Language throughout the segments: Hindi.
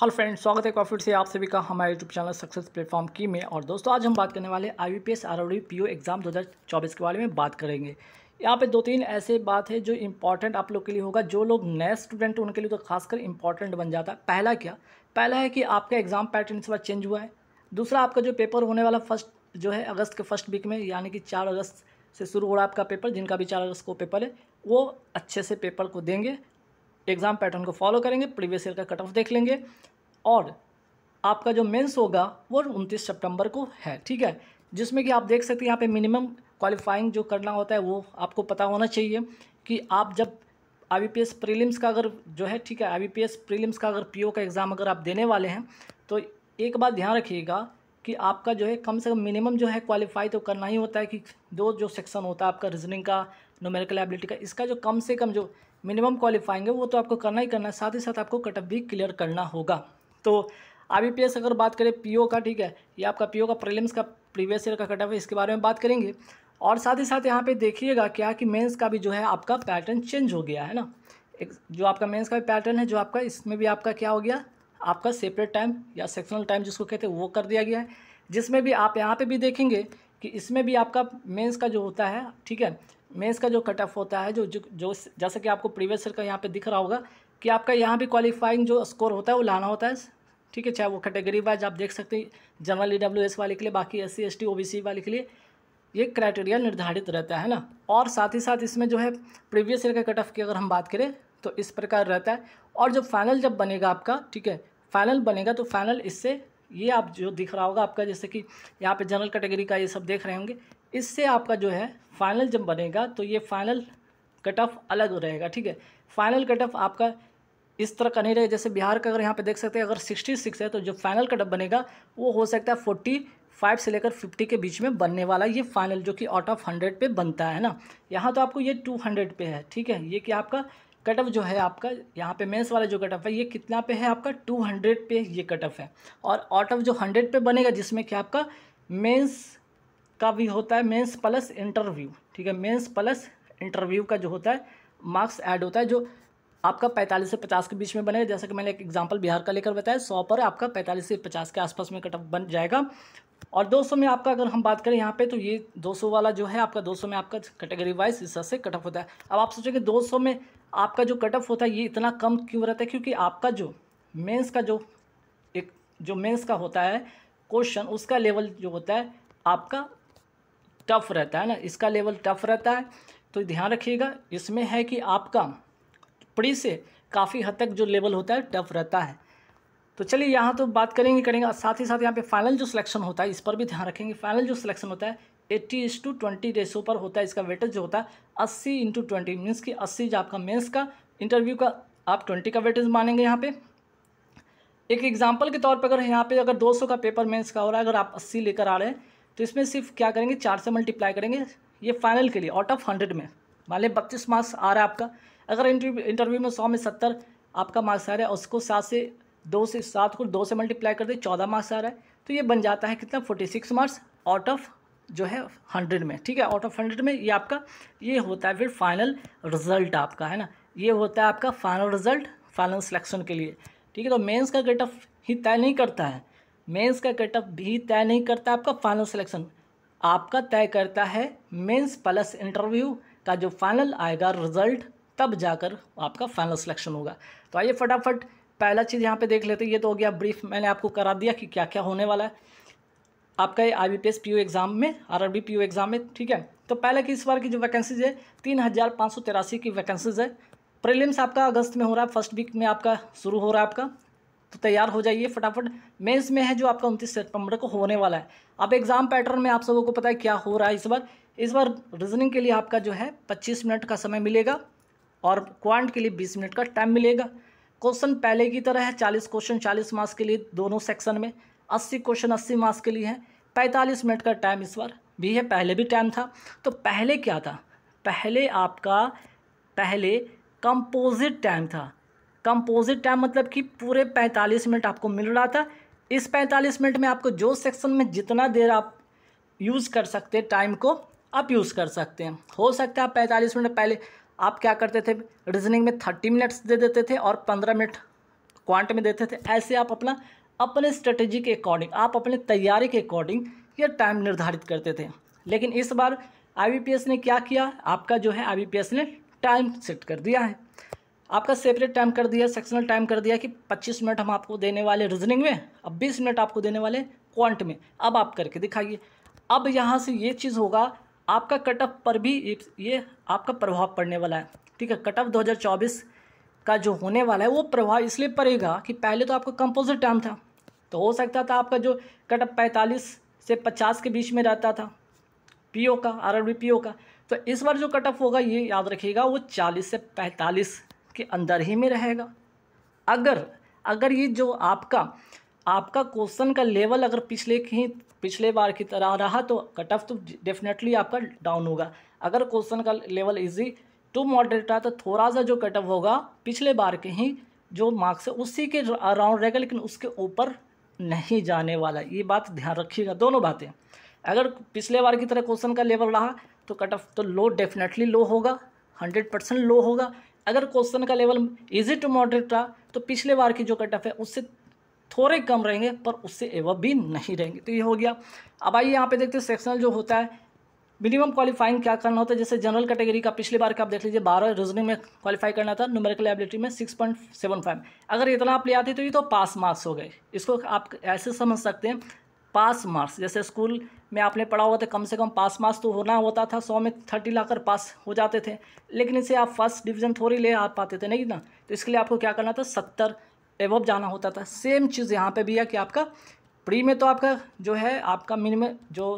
हेलो फ्रेंड स्वागत है कॉफिट से आप सभी का हमारे यूट्यूब चैनल सक्सेस प्लेटफॉर्म की में और दोस्तों आज हम बात करने वाले I V P S R ROD PO exam 2024 के बारे में बात करेंगे यहाँ पे दो तीन ऐसे बात है जो इम्पॉर्टेंट आप लोग के लिए होगा जो लोग नए स्टूडेंट उनके लिए तो खासकर इंपॉर्टेंट बन जाता है पहला क्या पहला है कि आपका एग्ज़ाम पैटर्न इस बार चेंज हुआ है दूसरा आपका जो पेपर होने वाला फर्स्ट जो है अगस्त के फर्स्ट वीक में यानी कि चार अगस्त से शुरू हो रहा है आपका पेपर जिनका भी चार अगस्त को पेपर है वो अच्छे से पेपर को देंगे एग्ज़ाम पैटर्न को फॉलो करेंगे प्रीवियस ईयर का कट ऑफ देख लेंगे और आपका जो मेंस होगा वो उनतीस सितंबर को है ठीक है जिसमें कि आप देख सकते हैं यहाँ पे मिनिमम क्वालिफाइंग जो करना होता है वो आपको पता होना चाहिए कि आप जब आई बी प्रीलिम्स का अगर जो है ठीक है आई बी प्रीलिम्स का अगर पी का एग्ज़ाम अगर आप देने वाले हैं तो एक बात ध्यान रखिएगा कि आपका जो है कम से कम मिनिमम जो है क्वालिफाई तो करना ही होता है कि दो जो सेक्शन होता है आपका रीजनिंग का न्यूमेरिकल एबिलिटी का इसका जो कम से कम जो मिनिमम क्वालिफाइंग है वो तो आपको करना ही करना है साथ ही साथ आपको कटअप भी क्लियर करना होगा तो आई अगर बात करें पी का ठीक है या आपका पी का प्रीलिम्स का प्रीवियस ईयर का कटअप है इसके बारे में बात करेंगे और साथ ही साथ यहाँ पे देखिएगा क्या कि मेंस का भी जो है आपका पैटर्न चेंज हो गया है ना एक जो आपका मेंस का भी पैटर्न है जो आपका इसमें भी आपका क्या हो गया आपका सेपरेट टाइम या सेक्शनल टाइम जिसको कहते हैं वो कर दिया गया है जिसमें भी आप यहाँ पे भी देखेंगे कि इसमें भी आपका मेंस का जो होता है ठीक है मेंस का जो कट ऑफ होता है जो जो जैसा कि आपको प्रीवियस ईयर का यहाँ पे दिख रहा होगा कि आपका यहाँ भी क्वालिफाइंग जो स्कोर होता है वो लाना होता है ठीक है चाहे वो कैटेगरी वाइज आप देख सकते हैं जनरल ई डब्ल्यू एस वाले के लिए बाकी S C S T O B C वाले के लिए ये क्राइटेरिया निर्धारित रहता है ना और साथ ही साथ इसमें जो है प्रीवियस ईयर के कट ऑफ की अगर हम बात करें तो इस प्रकार रहता है और जब फाइनल जब बनेगा आपका ठीक है फाइनल बनेगा तो फाइनल इससे ये आप जो दिख रहा होगा आपका जैसे कि यहाँ पे जनरल कैटेगरी का ये सब देख रहे होंगे इससे आपका जो है फाइनल जब बनेगा तो ये फाइनल कट ऑफ अलग रहेगा ठीक है फाइनल कट ऑफ आपका इस तरह का नहीं रहेगा जैसे बिहार का अगर यहाँ पे देख सकते हैं अगर सिक्सटी सिक्स है तो जो फाइनल कट ऑफ बनेगा वो हो सकता है फोर्टी फाइव से लेकर फिफ्टी के बीच में बनने वाला ये फाइनल जो कि आउट ऑफ हंड्रेड पे बनता है ना यहाँ तो आपको ये टू हंड्रेड पे है ठीक है ये कि आपका कट ऑफ जो है आपका यहाँ पे मेंस वाला जो कट ऑफ है ये कितना पे है आपका टू हंड्रेड पे ये कट ऑफ है और आउट ऑफ जो हंड्रेड पे बनेगा जिसमें कि आपका मेंस का भी होता है मेंस प्लस इंटरव्यू ठीक है मेंस प्लस इंटरव्यू का जो होता है मार्क्स ऐड होता है जो आपका 45 से 50 के बीच में बनेगा जैसा कि मैंने एक एग्जांपल बिहार का लेकर बताया 100 पर आपका 45 से 50 के आसपास में कटअप बन जाएगा और 200 में आपका अगर हम बात करें यहाँ पे तो ये 200 वाला जो है आपका 200 में आपका कैटेगरी वाइज इस से कटअप होता है अब आप सोचेंगे सौ में आपका जो कटअप होता है ये इतना कम क्यों रहता है क्योंकि आपका जो मेन्स का जो एक जो मेन्स का होता है क्वेश्चन उसका लेवल जो होता है आपका टफ रहता है ना इसका लेवल टफ रहता है तो ध्यान रखिएगा इसमें है कि आपका प्री से काफ़ी हद तक जो लेवल होता है टफ रहता है तो चलिए यहाँ तो बात करेंगे करेंगे साथ ही साथ यहाँ पे फाइनल जो सिलेक्शन होता है इस पर भी ध्यान रखेंगे फाइनल जो सिलेक्शन होता है एट्टी इस टू ट्वेंटी रेसो पर होता है इसका वेटेज जो होता है अस्सी इंटू ट्वेंटी मीन्स कि अस्सी जो आपका मेन्स का इंटरव्यू का आप ट्वेंटी का वेटेज मानेंगे यहाँ पर एक एग्जाम्पल के तौर पर अगर यहाँ पर अगर दो का पेपर मेन्स का हो रहा है अगर आप अस्सी लेकर आ रहे हैं तो इसमें सिर्फ क्या करेंगे चार से मल्टीप्लाई करेंगे ये फाइनल के लिए आउट ऑफ हंड्रेड में मान लें बत्तीस मार्क्स आ रहा है आपका अगर इंटरव्यू में सौ में सत्तर आपका मार्क्स आ रहा है उसको सात से दो से सात को दो से मल्टीप्लाई कर दे चौदह मार्क्स आ रहा है तो ये बन जाता है कितना forty six marks out of जो है हंड्रेड में ठीक है आउट ऑफ हंड्रेड में ये आपका ये होता है फिर फाइनल रिजल्ट आपका है ना ये होता है आपका फाइनल रिजल्ट फाइनल सिलेक्शन के लिए ठीक है तो मेंस का ऑफ ही तय नहीं करता है मेंस का कटअप भी तय नहीं करता आपका फाइनल सिलेक्शन आपका तय करता है मेंस प्लस इंटरव्यू का जो फाइनल आएगा रिजल्ट तब जाकर आपका फाइनल सिलेक्शन होगा तो आइए फटाफट पहला चीज़ यहाँ पे देख लेते हैं ये तो हो गया ब्रीफ मैंने आपको करा दिया कि क्या क्या होने वाला है आपका ये I B P S P U exam में R R B P U exam में ठीक है तो पहले की इस बार की जो वैकेंसीज है तीन हज़ार पाँच सौ तिरासी की वैकेंसीज है प्रीलिम्स आपका अगस्त में हो रहा है फर्स्ट वीक में आपका शुरू हो रहा है आपका तो तैयार हो जाइए फटाफट मेंस में है जो आपका उनतीस सितंबर को होने वाला है अब एग्ज़ाम पैटर्न में आप सबों को पता है क्या हो रहा है इस बार इस बार रीजनिंग के लिए आपका जो है पच्चीस मिनट का समय मिलेगा और क्वांट के लिए बीस मिनट का टाइम मिलेगा क्वेश्चन पहले की तरह है चालीस क्वेश्चन चालीस मार्क्स के लिए दोनों सेक्शन में अस्सी क्वेश्चन अस्सी मार्क्स के लिए है पैंतालीस मिनट का टाइम इस बार भी है पहले भी टाइम था तो पहले क्या था पहले आपका पहले कंपोजिट टाइम था कंपोजिट टाइम मतलब कि पूरे पैंतालीस मिनट आपको मिल रहा था इस पैंतालीस मिनट में आपको जो सेक्शन में जितना देर आप यूज़ कर सकते टाइम को आप यूज़ कर सकते हैं हो सकता है आप पैंतालीस मिनट पहले आप क्या करते थे रीजनिंग में थर्टी मिनट्स दे देते थे और पंद्रह मिनट क्वांट में देते थे ऐसे आप अपना अपने स्ट्रेटेजी के अकॉर्डिंग आप अपने तैयारी के अकॉर्डिंग ये टाइम निर्धारित करते थे लेकिन इस बार आई ने क्या किया आपका जो है आई ने टाइम सेट कर दिया है आपका सेपरेट टाइम कर दिया सेक्शनल टाइम कर दिया कि 25 मिनट हम आपको देने वाले रीजनिंग में अब 20 मिनट आपको देने वाले क्वांट में अब आप करके दिखाइए अब यहाँ से ये चीज़ होगा आपका कट ऑफ पर भी ये आपका प्रभाव पड़ने वाला है ठीक है कट ऑफ 2024 का जो होने वाला है वो प्रभाव इसलिए पड़ेगा कि पहले तो आपका कंपोजिट टाइम था तो हो सकता था आपका जो कट ऑफ पैंतालीस से पचास के बीच में रहता था पीओ का आर पीओ का तो इस बार जो कट ऑफ होगा ये याद रखिएगा वो चालीस से पैंतालीस के अंदर ही में रहेगा अगर अगर ये जो आपका आपका क्वेश्चन का लेवल अगर पिछले की पिछले बार की तरह रहा तो कट ऑफ तो डेफिनेटली आपका डाउन होगा अगर क्वेश्चन का लेवल इजी टू मॉडरेट रहा तो थोड़ा सा जो कट ऑफ होगा पिछले बार के ही जो मार्क्स है उसी के अराउंड रहेगा लेकिन उसके ऊपर नहीं जाने वाला ये बात ध्यान रखिएगा दोनों बातें अगर पिछले बार की तरह क्वेश्चन का लेवल रहा तो कट ऑफ तो लो डेफिनेटली लो होगा हंड्रेड परसेंट लो होगा अगर क्वेश्चन का लेवल इजी टू मॉडरेट रहा तो पिछले बार की जो कट ऑफ है उससे थोड़े कम रहेंगे पर उससे एव भी नहीं रहेंगे तो ये हो गया अब आइए यहाँ पे देखते हैं सेक्शनल जो होता है मिनिमम क्वालिफाइंग क्या करना होता है जैसे जनरल कैटेगरी का पिछले बार का आप देख लीजिए बारह रीजनिंग में क्वालिफाई करना था न्यूमेरिकल एबिलिटी में सिक्स पॉइंट सेवन फाइव अगर इतना आप ले आते तो ये तो पास मार्क्स हो गए इसको आप ऐसे समझ सकते हैं पास मार्क्स जैसे स्कूल में आपने पढ़ा हुआ था तो कम से कम पास मार्क्स तो होना होता था सौ में थर्टी लाकर पास हो जाते थे लेकिन इसे आप फर्स्ट डिवीज़न थोड़ी ले आ पाते थे नहीं ना तो इसके लिए आपको क्या करना था सत्तर एवब जाना होता था सेम चीज़ यहाँ पे भी है कि आपका प्री में तो आपका जो है आपका मिनिमम जो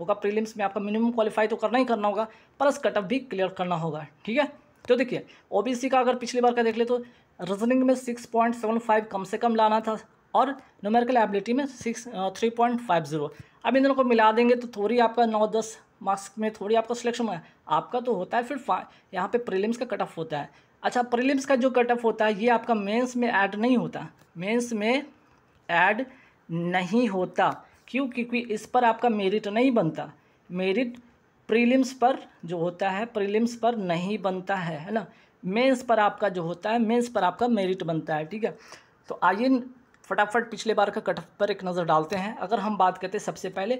होगा प्रीलिम्स में आपका मिनिमम क्वालिफाई तो करना ही करना होगा प्लस कटअप भी क्लियर करना होगा ठीक है तो देखिए ओबीसी का अगर पिछली बार का देख ले तो रीजनिंग में सिक्स पॉइंट सेवन फाइव कम से कम लाना था और नोमेरिकल एबिलिटी में six three point five zero अब इन दोनों को मिला देंगे तो थोड़ी आपका नौ दस मार्क्स में थोड़ी आपका सिलेक्शन हुआ है आपका तो होता है फिर यहाँ पे प्रीलिम्स का कट ऑफ होता है अच्छा प्रीलिम्स का जो कट ऑफ होता है ये आपका मेंस में ऐड नहीं होता मेंस में ऐड नहीं होता क्यों क्योंकि इस पर आपका मेरिट नहीं बनता मेरिट प्रीलिम्स पर जो होता है प्रीलिम्स पर नहीं बनता है है ना मेंस पर आपका जो होता है मेंस पर आपका मेरिट बनता है ठीक है तो आइए फटाफट पिछले बार का कटअप पर एक नज़र डालते हैं अगर हम बात करते हैं सबसे पहले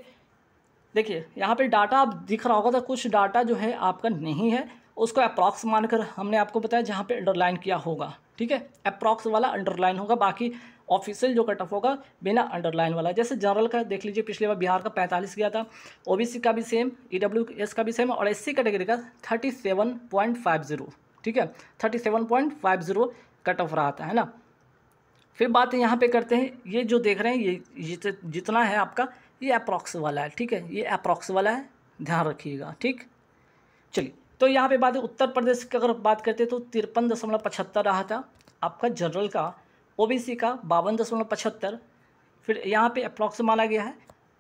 देखिए यहाँ पे डाटा आप दिख रहा होगा तो कुछ डाटा जो है आपका नहीं है उसको अप्रॉक्स मानकर हमने आपको बताया जहाँ पे अंडरलाइन किया होगा ठीक है अप्रॉक्स वाला अंडरलाइन होगा बाकी ऑफिशियल जो कट ऑफ होगा बिना अंडरलाइन वाला जैसे जनरल का देख लीजिए पिछले बार बिहार का पैंतालीस गया था ओ का भी सेम ई e का भी सेम और एस कैटेगरी का थर्टी ठीक है जीरो कट ऑफ रहा था है ना फिर बात यहाँ पे करते हैं ये जो देख रहे हैं ये जित, तो जितना है आपका ये अप्रॉक्स वाला है ठीक है ये अप्रॉक्स वाला है ध्यान रखिएगा ठीक चलिए तो यहाँ पे बात है उत्तर प्रदेश की अगर बात करते हैं तो तिरपन दशमलव पचहत्तर रहा था आपका जनरल का ओबीसी का बावन दशमलव पचहत्तर फिर यहाँ पे अप्रॉक्स माना गया है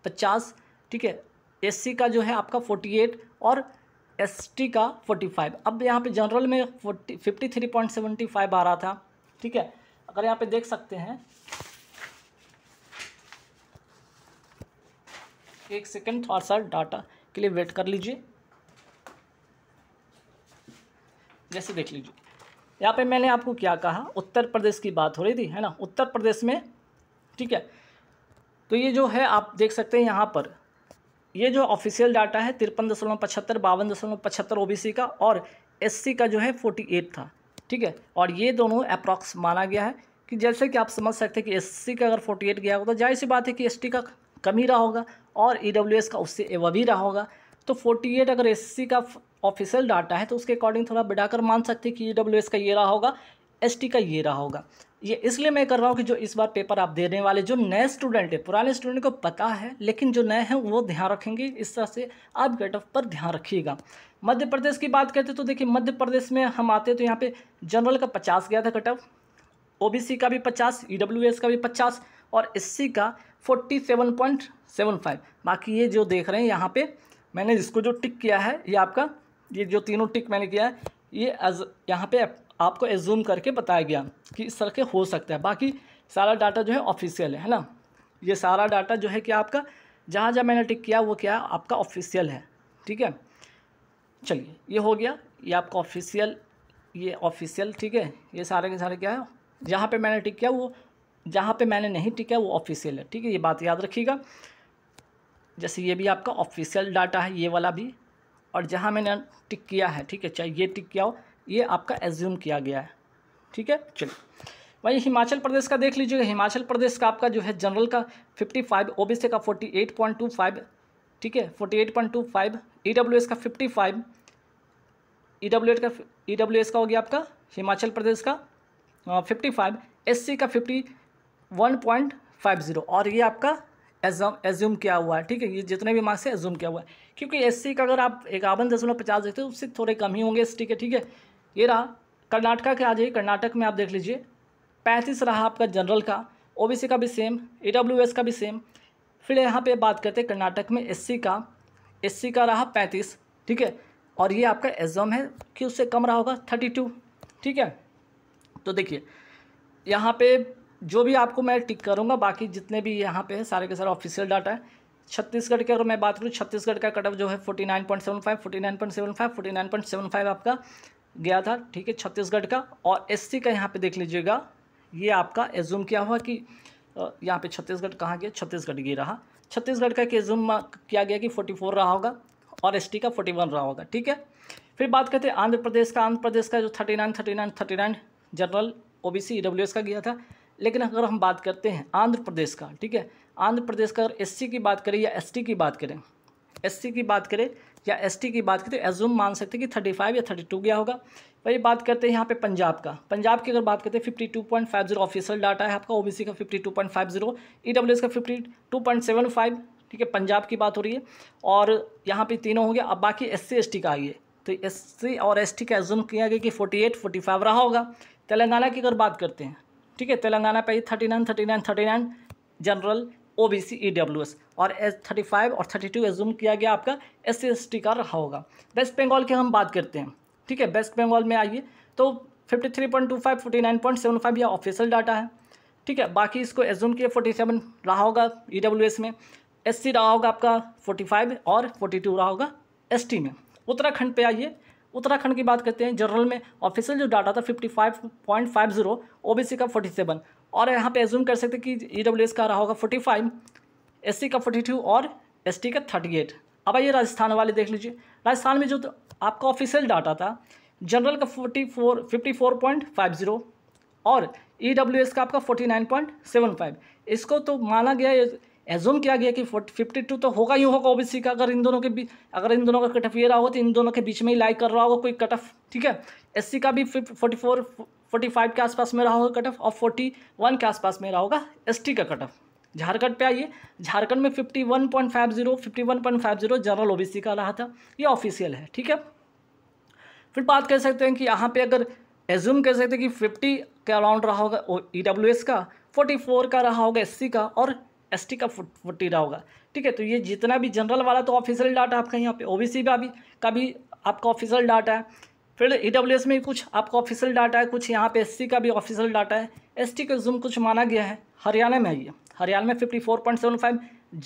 पचास ठीक है एससी का जो है आपका फोर्टी एट और एसटी का फोर्टी फाइव अब यहाँ पे जनरल में forty fifty three point seventy five आ रहा था ठीक है अगर यहाँ पे देख सकते हैं एक सेकेंड थोड़ा सा डाटा के लिए वेट कर लीजिए जैसे देख लीजिए यहाँ पे मैंने आपको क्या कहा उत्तर प्रदेश की बात हो रही थी है ना उत्तर प्रदेश में ठीक है तो ये जो है आप देख सकते हैं यहाँ पर ये जो ऑफिशियल डाटा है तिरपन दशमलव पचहत्तर बावन दशमलव पचहत्तर ओ का और एस का जो है फोर्टी एट था ठीक है और ये दोनों अप्रॉक्स माना गया है कि जैसे कि आप समझ सकते हैं कि एस का अगर 48 गया होगा तो जाहिर सी बात है कि एस का कम ही रहा होगा और ई e का उससे एवब भी रहा होगा तो 48 अगर एस का ऑफिशियल डाटा है तो उसके अकॉर्डिंग थोड़ा बढ़ाकर मान सकते हैं कि ई e का ये रहा होगा एस का ये रहा होगा ये इसलिए मैं कर रहा हूँ कि जो इस बार पेपर आप देने वाले जो नए स्टूडेंट है पुराने स्टूडेंट को पता है लेकिन जो नए हैं वो ध्यान रखेंगे इस तरह से आप गेट ऑफ पर ध्यान रखिएगा मध्य प्रदेश की बात करते तो देखिए मध्य प्रदेश में हम आते तो यहाँ पे जनरल का पचास गया था कट ऑफ ओबीसी का भी पचास ईडब्ल्यूएस का भी पचास और एससी का forty seven point seven five बाकी ये जो देख रहे हैं यहाँ पे मैंने इसको जो टिक किया है ये आपका ये जो तीनों टिक मैंने किया है ये एज यहाँ पे आपको एजूम करके बताया गया कि इस तरह के हो सकता है बाकी सारा डाटा जो है ऑफिशियल है ना ये सारा डाटा जो है कि आपका जहाँ जहाँ मैंने टिक किया वो क्या है आपका ऑफिशियल है ठीक है चलिए ये हो गया ये आपका ऑफिशियल ये ऑफिशियल ठीक है ये सारे के सारे क्या है जहाँ पे मैंने टिक किया वो जहाँ पे मैंने नहीं टिक किया वो ऑफिशियल है ठीक है ये बात याद रखिएगा जैसे ये भी आपका ऑफिशियल डाटा है ये वाला भी और जहाँ मैंने टिक किया है ठीक है चाहे ये टिक किया हो ये आपका एज्यूम किया गया है ठीक है चलिए वहीं हिमाचल प्रदेश का देख लीजिएगा हिमाचल प्रदेश का आपका जो है जनरल का fifty five O B C का forty eight point two five ठीक है forty eight point two five E W S का fifty five E W S का ई डब्ल्यू एस का हो गया आपका हिमाचल प्रदेश का फिफ्टी फाइव एस का fifty one point five zero और ये आपका एजम एज्यूम किया हुआ है ठीक है ये जितने भी मार्क्स है एज्यूम किया हुआ है क्योंकि एस का अगर आप इक्यावन दशमलव पचास देखते हो उससे थोड़े कम ही होंगे एस के ठीक है ये रहा कर्नाटका के आ जाइए कर्नाटक में आप देख लीजिए पैंतीस रहा आपका जनरल का ओ का भी सेम ए का भी सेम फिर यहाँ पर बात करते हैं कर्नाटक में एस का एस का रहा पैंतीस ठीक है और ये आपका एग्ज़ाम है कि उससे कम रहा होगा थर्टी टू ठीक है तो देखिए यहाँ पे जो भी आपको मैं टिक करूँगा बाकी जितने भी यहाँ पे है सारे के सारे ऑफिशियल डाटा है छत्तीसगढ़ के अगर मैं बात करूँ छत्तीसगढ़ का कट ऑफ जो है forty nine point seven five forty nine point seven five forty nine point seven five आपका गया था ठीक है छत्तीसगढ़ का और सी का यहाँ पर देख लीजिएगा ये आपका एज्यूम किया हुआ कि यहाँ पे छत्तीसगढ़ कहाँ गया छत्तीसगढ़ ये रहा छत्तीसगढ़ का एज्यूम किया गया कि फोर्टी फोर रहा होगा और एसटी का फोर्टी वन रहा होगा ठीक है फिर बात करते हैं आंध्र प्रदेश का आंध्र प्रदेश का जो thirty nine thirty nine thirty nine general OBC EWS e का गया था लेकिन अगर हम बात करते हैं आंध्र प्रदेश का ठीक है आंध्र प्रदेश का अगर एस की बात करें या एस की बात करें एस की बात करें या एस की बात करें तो एजूम मान सकते हैं कि थर्टी फाइव या थर्टी टू गया होगा वही बात करते हैं यहाँ पे पंजाब का पंजाब की अगर बात करते हैं fifty two point five zero official data है आपका ओबीसी का fifty two point five zero E W S का fifty two point seven five ठीक है पंजाब की बात हो रही है और यहाँ पे तीनों हो गया अब बाकी एस सी एस टी का आइए तो एस सी और एस टी का एजूम किया गया कि फोर्टी एट फोर्टी फाइव रहा होगा तेलंगाना की अगर बात करते हैं ठीक है तेलंगाना पे thirty nine thirty nine thirty nine general O B C E W S और एस थर्टी फाइव और थर्टी टू एज्यूम किया गया आपका एस सी एस टी का रहा होगा वेस्ट बंगाल की हम बात करते हैं ठीक है वेस्ट बंगाल में आइए तो fifty three point two five forty nine point seven five यह ऑफिशियल डाटा है ठीक है बाकी इसको एज्यूम किया फोर्टी सेवन रहा होगा ई डब्ल्यू एस में एस सी रहा होगा आपका फोर्टी फाइव और फोर्टी टू रहा होगा एस टी में उत्तराखंड पे आइए उत्तराखंड की बात करते हैं जनरल में ऑफिशियल जो डाटा था fifty five five point zero O B C का फोर्टी सेवन और यहाँ पे एज्यूम कर सकते कि ई डब्ल्यू एस का रहा होगा फोर्टी फाइव एस सी का फोर्टी टू और एस टी का थर्टी एट अब आइए राजस्थान वाले देख लीजिए राजस्थान में जो तो आपका ऑफिशियल डाटा था जनरल का forty four fifty four point five zero और ई डब्ल्यू एस का आपका forty nine point seven five इसको तो माना गया एजूम किया गया कि फिफ्टी टू तो होगा ही होगा ओबीसी का अगर इन दोनों के बीच अगर इन दोनों का कटअप ये रहा हो तो इन दोनों के बीच में ही लाइक कर रहा होगा कोई कटअप ठीक है एससी का भी फोर्टी फोर फोर्टी फाइव के आसपास में रहा होगा कटअप और फोर्टी वन के आसपास में रहा होगा एसटी का कटअप झारखंड पे आइए झारखंड में fifty one point five zero fifty one point five zero general O का रहा था ये ऑफिशियल है ठीक है फिर बात कर सकते हैं कि यहाँ पर अगर एज़ूम कर सकते हैं कि फिफ्टी के अराउंड रहा होगा ई डब्ल्यू एस का फोर्टी फोर का रहा होगा एस सी का और एस का फोर्टी रहा होगा ठीक है तो ये जितना भी जनरल वाला तो ऑफिशियल डाटा आपका यहाँ पे बी का भी का भी आपका ऑफिशियल डाटा है फिर ई e में कुछ आपका ऑफिशियल डाटा है कुछ यहाँ पे एस का भी ऑफिशियल डाटा है एस का जूम कुछ माना गया है हरियाणा में ये हरियाणा में fifty four point seven five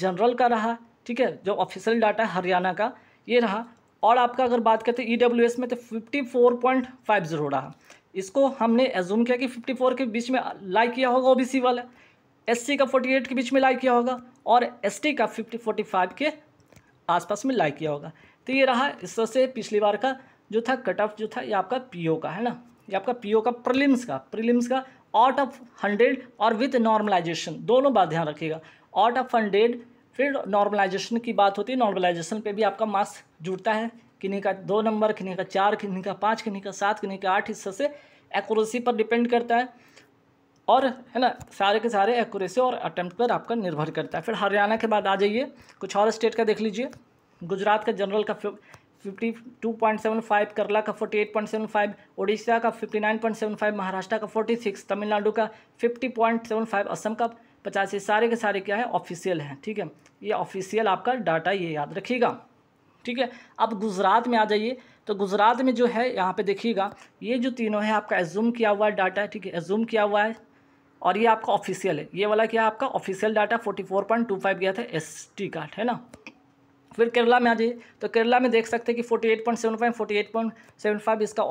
general का रहा ठीक है जो ऑफिशियल डाटा है हरियाणा का ये रहा और आपका अगर बात करते ई डब्ल्यू e में तो fifty four point five zero रहा इसको हमने एज्यूम किया कि 54 के बीच में लाइक किया होगा ओबीसी वाला एससी का 48 के बीच में लाइक किया होगा और एसटी का 50 45 के आसपास में लाइक किया होगा तो ये रहा इस तरह से पिछली बार का जो था कट ऑफ जो था ये आपका पीओ का है ना ये आपका पीओ का प्रिलिम्स का प्रिलिम्स का आउट ऑफ हंड्रेड और विथ नॉर्मलाइजेशन दोनों बात ध्यान रखिएगा आउट ऑफ हंड्रेड फिर नॉर्मलाइजेशन की बात होती है नॉर्मलाइजेशन पे भी आपका मार्क्स जुड़ता है किन्हीं का दो नंबर किन्हीं का चार किन्हीं का पाँच किन्हीं का सात किन्हीं का आठ तरह से एक्यूरेसी पर डिपेंड करता है और है ना सारे के सारे एक्यूरेसी और अटैम्प्ट पर आपका निर्भर करता है फिर हरियाणा के बाद आ जाइए कुछ और स्टेट का देख लीजिए गुजरात का जनरल का fifty two point seven five Kerala का forty eight point seven five Orissa का fifty nine point seven five Maharashtra का फोर्टी सिक्स तमिलनाडु का fifty point seven five Assam का पचासी सारे के सारे क्या है ऑफिशियल हैं ठीक है ये ऑफिशियल आपका डाटा ये याद रखिएगा ठीक है अब गुजरात में आ जाइए तो गुजरात में जो है यहाँ पे देखिएगा ये जो तीनों है आपका एज्यूम किया हुआ है डाटा ठीक है एज्यूम किया हुआ है और ये आपका ऑफिशियल है ये वाला क्या आपका official data forty four point two five गया था एस टी कार्ड है ना फिर केरला में आ जाइए तो केरला में देख सकते हैं कि forty eight point seven five forty eight point seven five इसका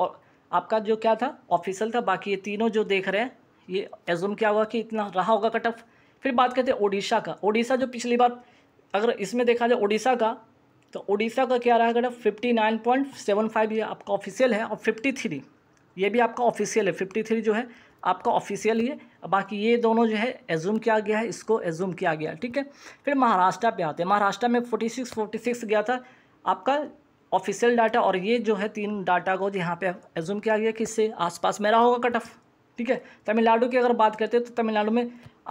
आपका जो क्या था ऑफिशियल था बाकी ये तीनों जो देख रहे हैं ये एजूम क्या होगा कि इतना रहा होगा कट ऑफ फिर बात करते हैं ओडिशा का ओडिशा जो पिछली बार अगर इसमें देखा जाए ओडिशा का तो ओडिशा का क्या रहा cut off fifty nine point seven five ये आपका ऑफिशियल है और फिफ्टी थ्री ये भी आपका ऑफिशियल है फिफ्टी थ्री जो है आपका ऑफिशियल ही है बाकी ये दोनों जो है एज्यूम किया गया है इसको एज्यूम किया गया ठीक है फिर महाराष्ट्र पे आते हैं महाराष्ट्र में फोर्टी सिक्स फोर्टी सिक्स गया था आपका ऑफिशियल डाटा और ये जो है तीन डाटा को यहाँ पे एज्यूम किया गया कि इससे आसपास मेरा होगा कट ऑफ ठीक है तमिलनाडु की अगर बात करते हैं तो तमिलनाडु में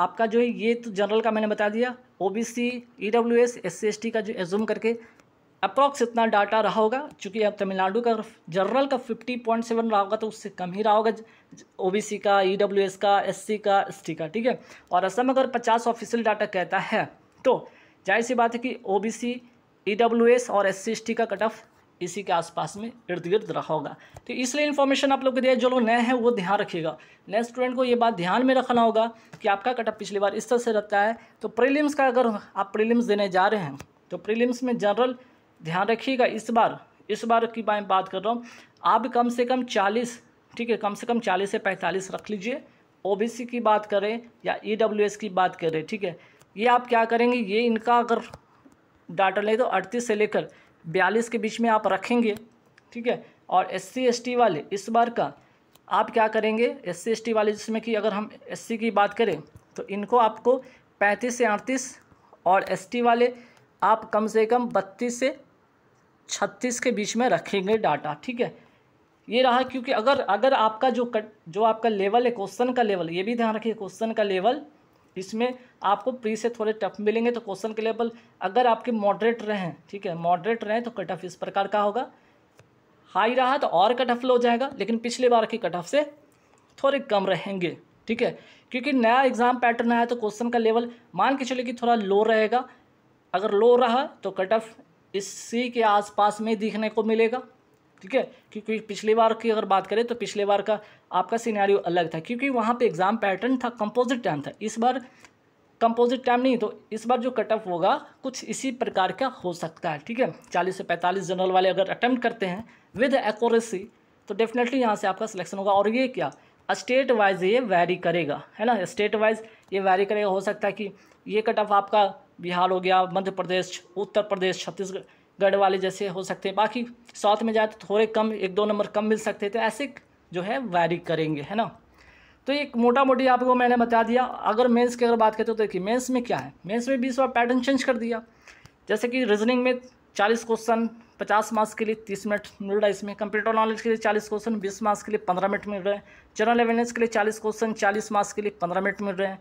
आपका जो है ये तो जनरल का मैंने बता दिया O B C E W S S C S T का जो एज्यूम करके अप्रॉक्स इतना डाटा रहा होगा चूँकि अब तमिलनाडु का जनरल का फिफ्टी पॉइंट सेवन रहा होगा तो उससे कम ही रहा होगा ओबीसी का ईडब्ल्यूएस e का एससी का एसटी का ठीक है और असम अगर पचास ऑफिशियल डाटा कहता है तो जाहिर सी बात है कि ओबीसी ईडब्ल्यूएस e और एस सी का कट ऑफ इसी के आसपास में इर्द गिर्द रहा होगा तो इसलिए इन्फॉर्मेशन आप लोग को दिया जो लोग नए हैं वो ध्यान रखिएगा नए स्टूडेंट को ये बात ध्यान में रखना होगा कि आपका कटअप पिछली बार इस तरह से रहता है तो प्रीलिम्स का अगर आप प्रीलिम्स देने जा रहे हैं तो प्रीलिम्स में जनरल ध्यान रखिएगा इस बार इस बार की मैं बात कर रहा हूँ आप कम से कम चालीस ठीक है कम से कम चालीस से पैंतालीस रख लीजिए ओबीसी की बात करें या ई e की बात करें ठीक है ये आप क्या करेंगे ये इनका अगर डाटा लें तो अड़तीस से लेकर बयालीस के बीच में आप रखेंगे ठीक है और एस सी वाले इस बार का आप क्या करेंगे एस सी वाले जिसमें कि अगर हम एस की बात करें तो इनको आपको पैंतीस से अड़तीस और एस वाले आप कम से कम बत्तीस से छत्तीस के बीच में रखेंगे डाटा ठीक है ये रहा क्योंकि अगर अगर आपका जो कट जो आपका लेवल है क्वेश्चन का लेवल ये भी ध्यान रखिए क्वेश्चन का लेवल इसमें आपको प्री से थोड़े टफ मिलेंगे तो क्वेश्चन के लेवल अगर आपके मॉडरेट रहें ठीक है मॉडरेट रहें तो कट ऑफ इस प्रकार का होगा हाई रहा तो और कट ऑफ लो जाएगा लेकिन पिछले बार के कट ऑफ से थोड़े कम रहेंगे ठीक है क्योंकि नया एग्ज़ाम पैटर्न आया तो क्वेश्चन का लेवल मान के चले कि थोड़ा लो रहेगा अगर लो रहा तो कट ऑफ इसी के आसपास में दिखने को मिलेगा ठीक है क्योंकि पिछली बार की अगर बात करें तो पिछले बार का आपका सिनेरियो अलग था क्योंकि वहाँ पे एग्ज़ाम पैटर्न था कंपोजिट टाइम था इस बार कंपोजिट टाइम नहीं तो इस बार जो कट ऑफ होगा कुछ इसी प्रकार का हो सकता है ठीक है चालीस से पैंतालीस जनरल वाले अगर अटैम्प्ट करते हैं विद एकोरेसी तो डेफिनेटली यहाँ से आपका सिलेक्शन होगा और ये क्या स्टेट वाइज ये वैरी करेगा है ना स्टेट वाइज ये वैरी करेगा हो सकता है कि ये कट ऑफ आपका बिहार हो गया मध्य प्रदेश उत्तर प्रदेश छत्तीसगढ़ वाले जैसे हो सकते हैं बाकी साउथ में जाए तो थोड़े कम एक दो नंबर कम मिल सकते थे ऐसे जो है वैरी करेंगे है ना तो एक मोटा मोटी आपको मैंने बता दिया अगर मेंस की अगर बात करते हो तो देखिए मेंस में क्या है मेंस में बीस बार पैटर्न चेंज कर दिया जैसे कि रीजनिंग में चालीस क्वेश्चन पचास मार्क्स के लिए तीस मिनट मिल रहा है इसमें कंप्यूटर नॉलेज के लिए चालीस क्वेश्चन बीस मार्क्स के लिए पंद्रह मिनट मिल रहे हैं जनरल अवेयरनेस के लिए चालीस क्वेश्चन चालीस मार्क्स के लिए पंद्रह मिनट मिल रहे हैं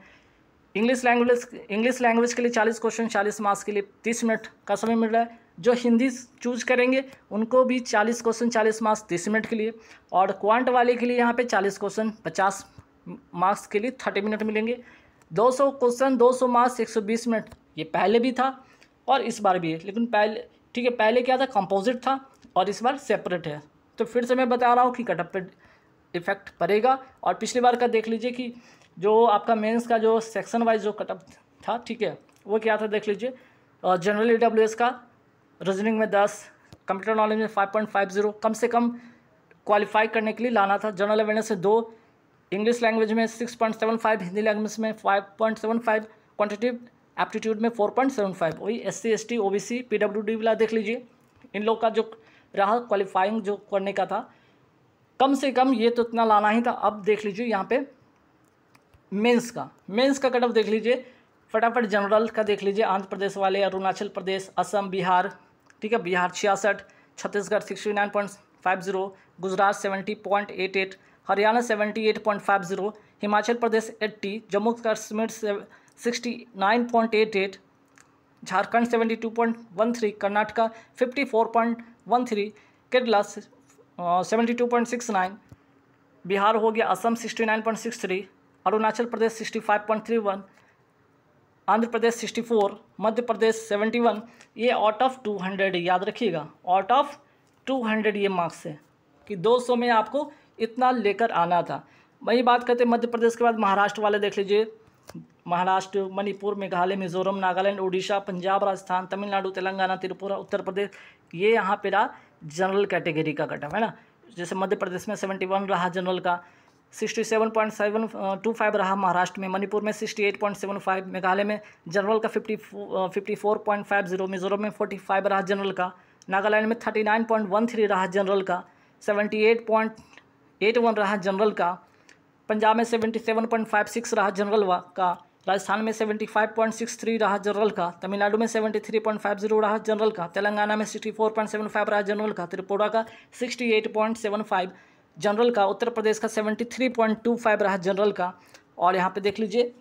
इंग्लिश लैंग्वेज इंग्लिश लैंग्वेज के लिए चालीस क्वेश्चन चालीस मार्क्स के लिए तीस मिनट का समय मिल रहा है जो हिंदी चूज करेंगे उनको भी चालीस क्वेश्चन चालीस मार्क्स तीस मिनट के लिए और क्वांट वाले के लिए यहाँ पे चालीस क्वेश्चन पचास मार्क्स के लिए थर्टी मिनट मिलेंगे दो सौ क्वेश्चन दो सौ मार्क्स एक सौ बीस मिनट ये पहले भी था और इस बार भी है लेकिन पहले ठीक है पहले क्या था कंपोजिट था और इस बार सेपरेट है तो फिर से मैं बता रहा हूँ कि कटअप पर इफेक्ट पड़ेगा और पिछली बार का देख लीजिए कि जो आपका मेंस का जो सेक्शन वाइज जो कटअप था ठीक है वो क्या था देख लीजिए जनरल ई डब्ल्यू एस का रीजनिंग में दस कंप्यूटर नॉलेज में फाइव पॉइंट फाइव ज़ीरो कम से कम क्वालिफाई करने के लिए लाना था जनरल अवेयरनेस से दो इंग्लिश लैंग्वेज में six point seven five Hindi language में five point seven five quantitative aptitude में फोर पॉइंट सेवन फाइव वही S C S T O B C P W D वाला देख लीजिए इन लोग का जो रहा क्वालिफाइंग जो करने का था कम से कम ये तो इतना लाना ही था अब देख लीजिए यहाँ पर मेंस का मेंस का कट ऑफ देख लीजिए फटाफट जनरल का देख लीजिए आंध्र प्रदेश वाले अरुणाचल प्रदेश असम बिहार ठीक है बिहार छियासठ Chhattisgarh sixty nine point five zero Gujarat seventy point eight eight Haryana seventy eight point five zero Himachal Pradesh eighty Jammu Kashmir sixty nine point eight eight Jharkhand seventy two point one three Karnataka fifty four point one three Kerala seventy two point six nine Bihar हो गया Assam sixty nine point six three Arunachal Pradesh sixty five point three one Andhra Pradesh sixty four मध्य प्रदेश सेवेंटी वन ये आउट ऑफ टू हंड्रेड याद रखिएगा आउट ऑफ टू हंड्रेड ये मार्क्स है कि दो सौ में आपको इतना लेकर आना था वही बात करते मध्य प्रदेश के बाद महाराष्ट्र वाले देख लीजिए महाराष्ट्र मणिपुर मेघालय मिजोरम नागालैंड उड़ीसा पंजाब राजस्थान तमिलनाडु तेलंगाना त्रिपुरा उत्तर प्रदेश ये यहाँ पे रहा जनरल कैटेगरी का कटअप है ना जैसे मध्य प्रदेश में सेवेंटी वन रहा जनरल का sixty seven point seven two five रहा महाराष्ट्र में मणिपुर में sixty eight point seven five Meghalaya में जनरल का fifty fifty four point five zero Mizoram में फोर्टी फाइव रहा जनरल का नागालैंड में thirty nine point one three रहा जनरल का seventy eight point eight one रहा जनरल का पंजाब में seventy seven point five six रहा जनरल का राजस्थान में seventy five point six three रहा जनरल का तमिलनाडु में seventy three point five zero रहा जनरल का तेलंगाना में sixty four point seven five रहा जनरल का त्रिपुरा का sixty eight point seven five general का उत्तर प्रदेश का seventy three point two five रहा जनरल का और यहाँ पे देख लीजिए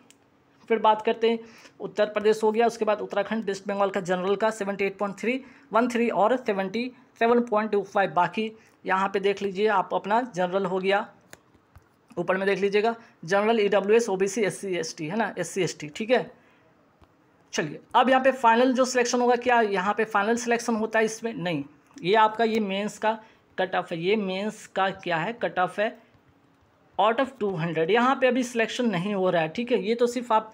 फिर बात करते हैं उत्तर प्रदेश हो गया उसके बाद उत्तराखंड वेस्ट बंगाल का जनरल का seventy eight point three one three और seventy seven point two five बाकी यहाँ पे देख लीजिए आप अपना जनरल हो गया ऊपर में देख लीजिएगा general E W S O B C S C S T है ना एस सी एस टी ठीक है चलिए अब यहाँ पे फाइनल जो सिलेक्शन होगा क्या यहाँ पे फाइनल सिलेक्शन होता है इसमें नहीं ये आपका ये मेंस का कट ऑफ है ये मेंस का क्या है कट ऑफ है आउट ऑफ टू हंड्रेड यहाँ पर अभी सिलेक्शन नहीं हो रहा है ठीक है ये तो सिर्फ आप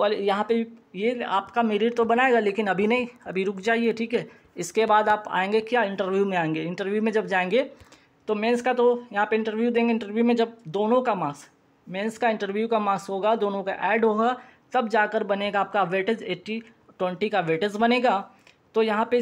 यहाँ पे ये आपका मेरिट तो बनाएगा लेकिन अभी नहीं अभी रुक जाइए ठीक है इसके बाद आप आएंगे क्या इंटरव्यू में आएंगे इंटरव्यू में जब जाएंगे तो मेंस का तो यहाँ पे इंटरव्यू देंगे इंटरव्यू में जब दोनों का मार्क्स मेंस का इंटरव्यू का मार्क्स होगा दोनों का ऐड होगा तब जाकर बनेगा आपका वेटेज एट्टी ट्वेंटी का वेटेज बनेगा तो यहाँ पे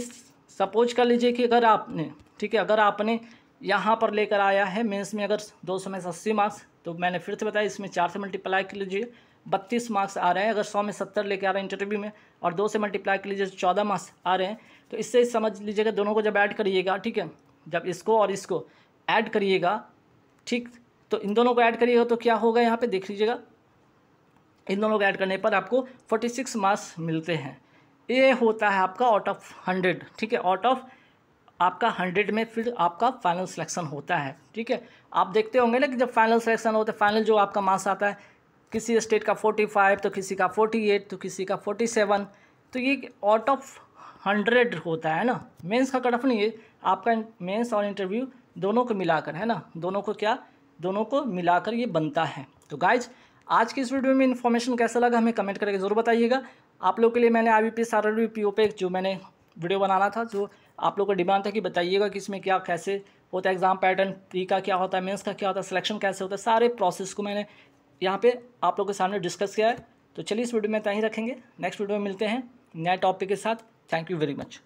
सपोज कर लीजिए कि अगर आपने ठीक है अगर आपने यहाँ पर लेकर आया है मेंस में अगर दो सौ में से अस्सी मार्क्स तो मैंने फिर से बताया इसमें चार से मल्टीप्लाई कर लीजिए बत्तीस मार्क्स आ रहे हैं अगर सौ में सत्तर लेकर आ रहे हैं इंटरव्यू में और दो से मल्टीप्लाई कर लीजिए चौदह मार्क्स आ रहे हैं तो इससे समझ लीजिएगा दोनों को जब ऐड करिएगा ठीक है जब इसको और इसको ऐड करिएगा ठीक तो इन दोनों को ऐड करिएगा तो क्या होगा यहाँ पर देख लीजिएगा इन दोनों को ऐड करने पर आपको फोर्टी सिक्स मार्क्स मिलते हैं ये होता है आपका आउट ऑफ हंड्रेड ठीक है आउट ऑफ आपका हंड्रेड में फिर आपका फाइनल सिलेक्शन होता है ठीक है आप देखते होंगे ना कि जब फाइनल सिलेक्शन होता है फाइनल जो आपका मार्क्स आता है किसी स्टेट का फोर्टी फाइव तो किसी का फोर्टी एट तो किसी का फोर्टी सेवन तो ये आउट ऑफ हंड्रेड होता है ना मेंस का कट ऑफ नहीं है आपका मेंस और इंटरव्यू दोनों को मिलाकर है ना दोनों को क्या दोनों को मिलाकर ये बनता है तो गाइज आज की इस वीडियो में इन्फॉर्मेशन कैसा लगा हमें कमेंट करके ज़रूर बताइएगा आप लोग के लिए मैंने I B P S P O पे जो मैंने वीडियो बनाना था जो आप लोग का डिमांड था कि बताइएगा कि इसमें क्या कैसे होता है एग्ज़ाम पैटर्न प्री का क्या होता है मेंस का क्या होता है सिलेक्शन कैसे होता है सारे प्रोसेस को मैंने यहाँ पे आप लोग के सामने डिस्कस किया है तो चलिए इस वीडियो में तय ही रखेंगे नेक्स्ट वीडियो में मिलते हैं नए टॉपिक के साथ थैंक यू वेरी मच